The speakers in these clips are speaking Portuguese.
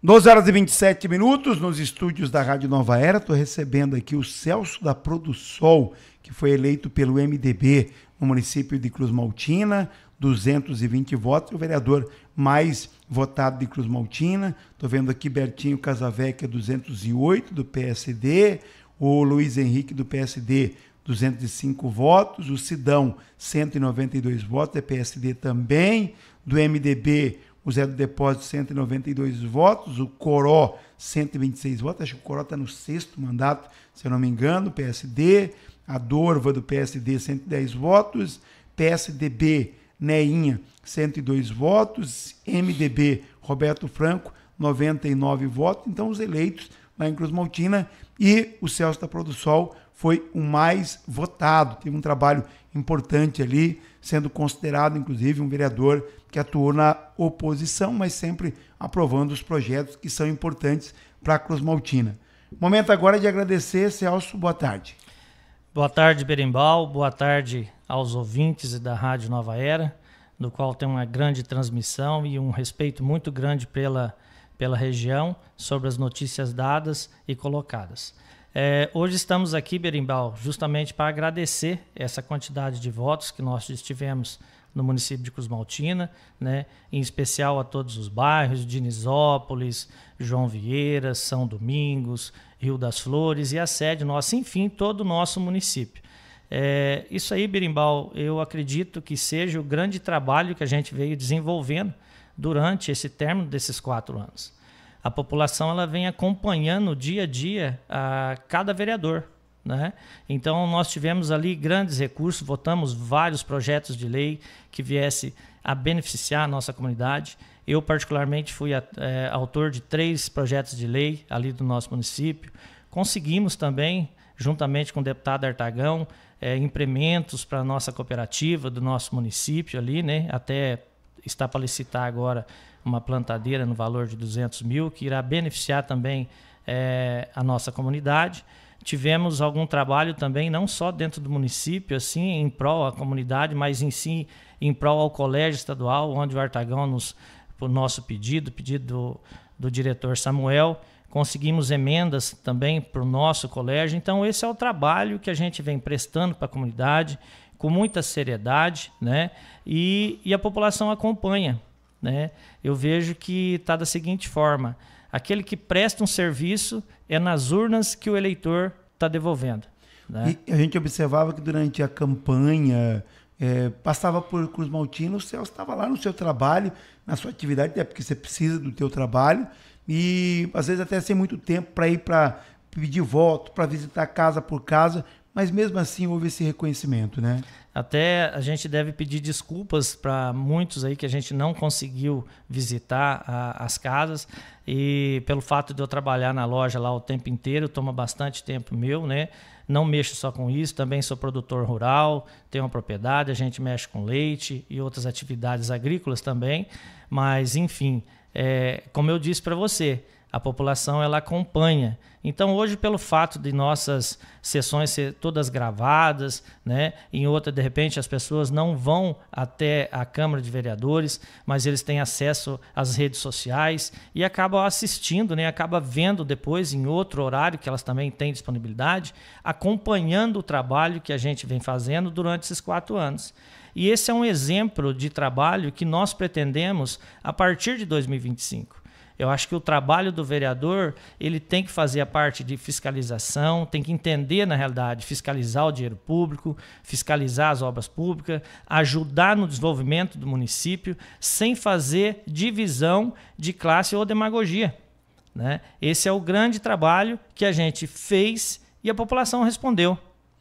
12 horas e 27 minutos, nos estúdios da Rádio Nova Era, estou recebendo aqui o Celso da Produsol, que foi eleito pelo MDB no município de Cruz Maltina, 220 votos, o vereador mais votado de Cruz Maltina. Estou vendo aqui Bertinho Casaveca 208 do PSD, o Luiz Henrique do PSD, 205 votos, o Sidão, 192 votos, é PSD também, do MDB, o Zé do Depósito 192 votos, o Coró 126 votos, acho que o Coró está no sexto mandato, se eu não me engano, PSD, a Dorva do PSD 110 votos, PSDB Neinha 102 votos, MDB Roberto Franco 99 votos, então os eleitos lá em Cruz Maltina e o Celso da Produsol foi o mais votado. Teve um trabalho importante ali, sendo considerado, inclusive, um vereador que atuou na oposição, mas sempre aprovando os projetos que são importantes para a Cruz Maltina. Momento agora de agradecer, Celso. Boa tarde. Boa tarde, Berimbau. Boa tarde aos ouvintes da Rádio Nova Era, no qual tem uma grande transmissão e um respeito muito grande pela, pela região sobre as notícias dadas e colocadas. É, hoje estamos aqui, Berimbau, justamente para agradecer essa quantidade de votos que nós tivemos no município de Cusmaltina, né? em especial a todos os bairros, Dinizópolis, João Vieira, São Domingos, Rio das Flores e a sede nossa, enfim, todo o nosso município. É, isso aí, Berimbau, eu acredito que seja o grande trabalho que a gente veio desenvolvendo durante esse término desses quatro anos a população ela vem acompanhando dia a dia a cada vereador. Né? Então, nós tivemos ali grandes recursos, votamos vários projetos de lei que viesse a beneficiar a nossa comunidade. Eu, particularmente, fui a, é, autor de três projetos de lei ali do nosso município. Conseguimos também, juntamente com o deputado Artagão, é, implementos para a nossa cooperativa do nosso município ali, né? até está para licitar agora uma plantadeira no valor de 200 mil, que irá beneficiar também é, a nossa comunidade. Tivemos algum trabalho também, não só dentro do município, assim, em prol à comunidade, mas em si em prol ao colégio estadual, onde o Artagão nos, por nosso pedido, pedido do, do diretor Samuel, conseguimos emendas também para o nosso colégio. Então, esse é o trabalho que a gente vem prestando para a comunidade com muita seriedade, né? E, e a população acompanha, né? Eu vejo que está da seguinte forma: aquele que presta um serviço é nas urnas que o eleitor está devolvendo. Né? E a gente observava que durante a campanha é, passava por Cruz Maltina, o Celso estava lá no seu trabalho, na sua atividade, até porque você precisa do teu trabalho, e às vezes até sem muito tempo para ir para pedir voto, para visitar casa por casa, mas mesmo assim houve esse reconhecimento, né? Até a gente deve pedir desculpas para muitos aí que a gente não conseguiu visitar a, as casas e pelo fato de eu trabalhar na loja lá o tempo inteiro, toma bastante tempo meu, né? Não mexo só com isso, também sou produtor rural, tenho uma propriedade, a gente mexe com leite e outras atividades agrícolas também, mas enfim, é, como eu disse para você, a população ela acompanha. Então hoje pelo fato de nossas sessões ser todas gravadas, né, em outra de repente as pessoas não vão até a Câmara de Vereadores, mas eles têm acesso às redes sociais e acabam assistindo, né, acaba vendo depois em outro horário que elas também têm disponibilidade, acompanhando o trabalho que a gente vem fazendo durante esses quatro anos. E esse é um exemplo de trabalho que nós pretendemos a partir de 2025. Eu acho que o trabalho do vereador, ele tem que fazer a parte de fiscalização, tem que entender, na realidade, fiscalizar o dinheiro público, fiscalizar as obras públicas, ajudar no desenvolvimento do município, sem fazer divisão de classe ou demagogia. Né? Esse é o grande trabalho que a gente fez e a população respondeu.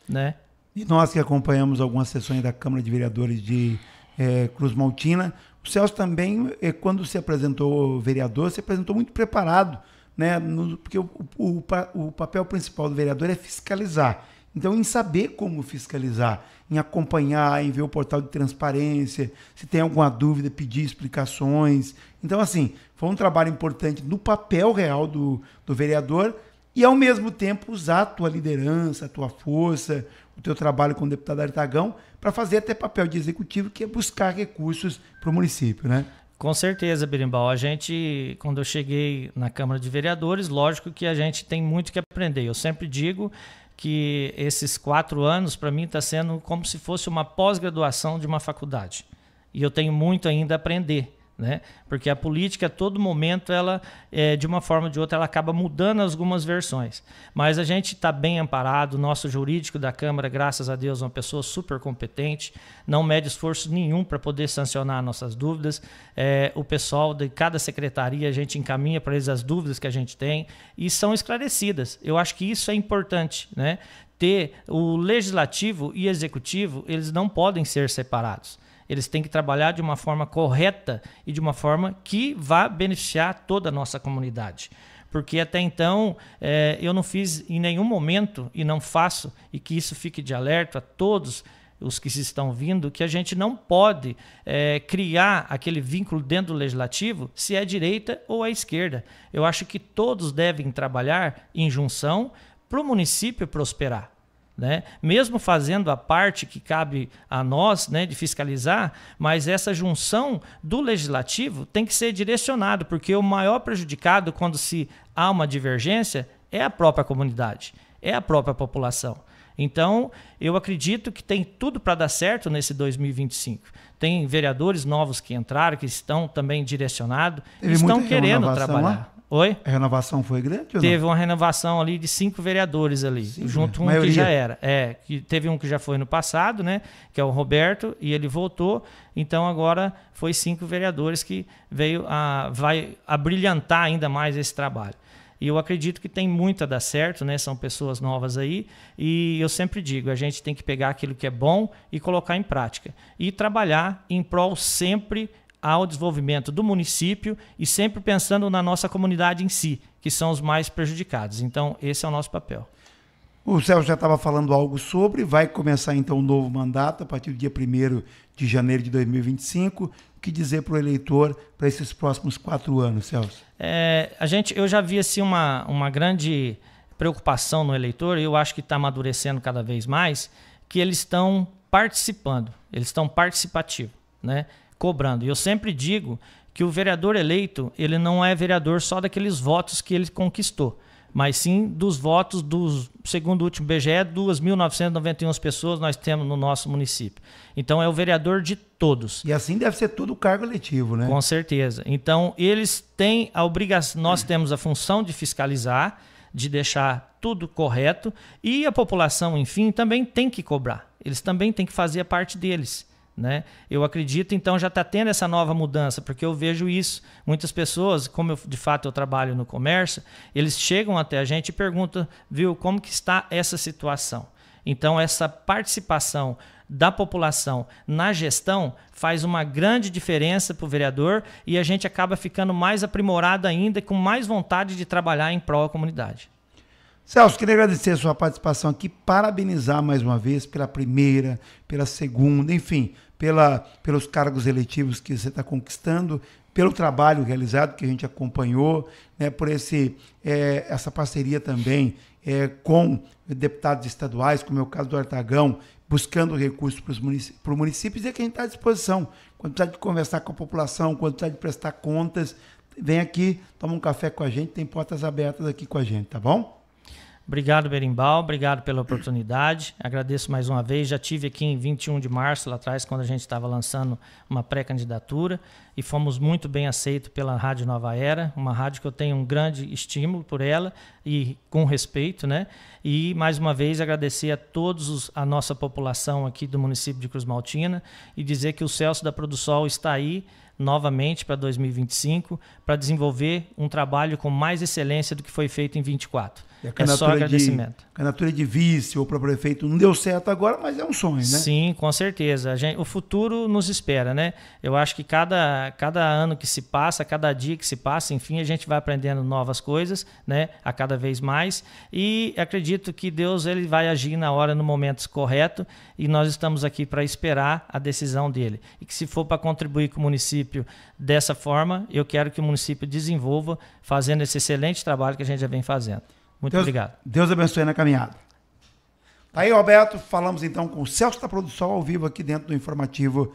Né? E nós que acompanhamos algumas sessões da Câmara de Vereadores de é, Cruz Maltina, o Celso também, eh, quando se apresentou vereador, se apresentou muito preparado, né? No, porque o, o, o papel principal do vereador é fiscalizar. Então, em saber como fiscalizar, em acompanhar, em ver o portal de transparência, se tem alguma dúvida, pedir explicações. Então, assim, foi um trabalho importante no papel real do, do vereador e, ao mesmo tempo, usar a tua liderança, a tua força, o teu trabalho com o deputado Artagão, para fazer até papel de executivo, que é buscar recursos para o município, né? Com certeza, Birimbal. A gente, quando eu cheguei na Câmara de Vereadores, lógico que a gente tem muito que aprender. Eu sempre digo que esses quatro anos, para mim, está sendo como se fosse uma pós-graduação de uma faculdade. E eu tenho muito ainda a aprender. Né? Porque a política, a todo momento, ela, é, de uma forma ou de outra, ela acaba mudando algumas versões. Mas a gente está bem amparado, nosso jurídico da Câmara, graças a Deus, é uma pessoa super competente, não mede esforço nenhum para poder sancionar nossas dúvidas. É, o pessoal de cada secretaria, a gente encaminha para eles as dúvidas que a gente tem e são esclarecidas. Eu acho que isso é importante, né? Ter o legislativo e executivo, eles não podem ser separados eles têm que trabalhar de uma forma correta e de uma forma que vá beneficiar toda a nossa comunidade. Porque até então é, eu não fiz em nenhum momento e não faço, e que isso fique de alerta a todos os que se estão vindo, que a gente não pode é, criar aquele vínculo dentro do legislativo se é direita ou a é esquerda. Eu acho que todos devem trabalhar em junção para o município prosperar. Né? Mesmo fazendo a parte que cabe a nós né, de fiscalizar, mas essa junção do legislativo tem que ser direcionado, porque o maior prejudicado quando se há uma divergência é a própria comunidade, é a própria população. Então, eu acredito que tem tudo para dar certo nesse 2025. Tem vereadores novos que entraram, que estão também direcionados, estão querendo trabalhar. Lá? Oi? A renovação foi grande? Teve uma renovação ali de cinco vereadores ali, Sim, né? junto com um que já era. É, que teve um que já foi no passado, né? Que é o Roberto, e ele voltou. Então agora foi cinco vereadores que veio a vai a brilhantar ainda mais esse trabalho. E eu acredito que tem muito a dar certo, né? São pessoas novas aí. E eu sempre digo, a gente tem que pegar aquilo que é bom e colocar em prática. E trabalhar em prol sempre ao desenvolvimento do município e sempre pensando na nossa comunidade em si, que são os mais prejudicados. Então, esse é o nosso papel. O Celso já estava falando algo sobre, vai começar então um novo mandato a partir do dia 1 de janeiro de 2025. O que dizer para o eleitor para esses próximos quatro anos, Celso? É, a gente, eu já vi assim, uma, uma grande preocupação no eleitor, e eu acho que está amadurecendo cada vez mais, que eles estão participando, eles estão participativos. Né? cobrando. E eu sempre digo que o vereador eleito, ele não é vereador só daqueles votos que ele conquistou, mas sim dos votos dos, segundo o último BGE, 2.991 pessoas nós temos no nosso município. Então é o vereador de todos. E assim deve ser todo o cargo eletivo, né? Com certeza. Então eles têm a obrigação, nós temos a função de fiscalizar, de deixar tudo correto e a população, enfim, também tem que cobrar. Eles também têm que fazer a parte deles. Né? Eu acredito, então, já está tendo essa nova mudança, porque eu vejo isso. Muitas pessoas, como eu, de fato eu trabalho no comércio, eles chegam até a gente e perguntam, viu, como que está essa situação? Então, essa participação da população na gestão faz uma grande diferença para o vereador e a gente acaba ficando mais aprimorado ainda, com mais vontade de trabalhar em prol da comunidade. Celso, queria agradecer a sua participação aqui, parabenizar mais uma vez pela primeira, pela segunda, enfim, pela, pelos cargos eletivos que você está conquistando, pelo trabalho realizado que a gente acompanhou, né, por esse, é, essa parceria também é, com deputados estaduais, como é o caso do Artagão, buscando recursos para os municípios, municípios e é que a gente está à disposição. Quando precisar de conversar com a população, quando precisar de prestar contas, vem aqui, toma um café com a gente, tem portas abertas aqui com a gente, tá bom? Obrigado, Berimbau. Obrigado pela oportunidade. Agradeço mais uma vez. Já tive aqui em 21 de março, lá atrás, quando a gente estava lançando uma pré-candidatura e fomos muito bem aceitos pela Rádio Nova Era, uma rádio que eu tenho um grande estímulo por ela e com respeito, né? E mais uma vez agradecer a todos os, a nossa população aqui do município de Cruz Maltina e dizer que o Celso da Produsol está aí novamente para 2025 para desenvolver um trabalho com mais excelência do que foi feito em 24 é só agradecimento. De, candidatura de vice ou para prefeito não deu certo agora, mas é um sonho, né? Sim, com certeza. Gente, o futuro nos espera, né? Eu acho que cada, cada ano que se passa, cada dia que se passa, enfim, a gente vai aprendendo novas coisas, né? A cada vez mais. E acredito que Deus ele vai agir na hora, no momento correto, e nós estamos aqui para esperar a decisão dele. E que se for para contribuir com o município dessa forma, eu quero que o município desenvolva, fazendo esse excelente trabalho que a gente já vem fazendo. Muito Deus, obrigado. Deus abençoe na caminhada. Tá aí, Roberto. Falamos então com o Celso da Produção ao vivo aqui dentro do informativo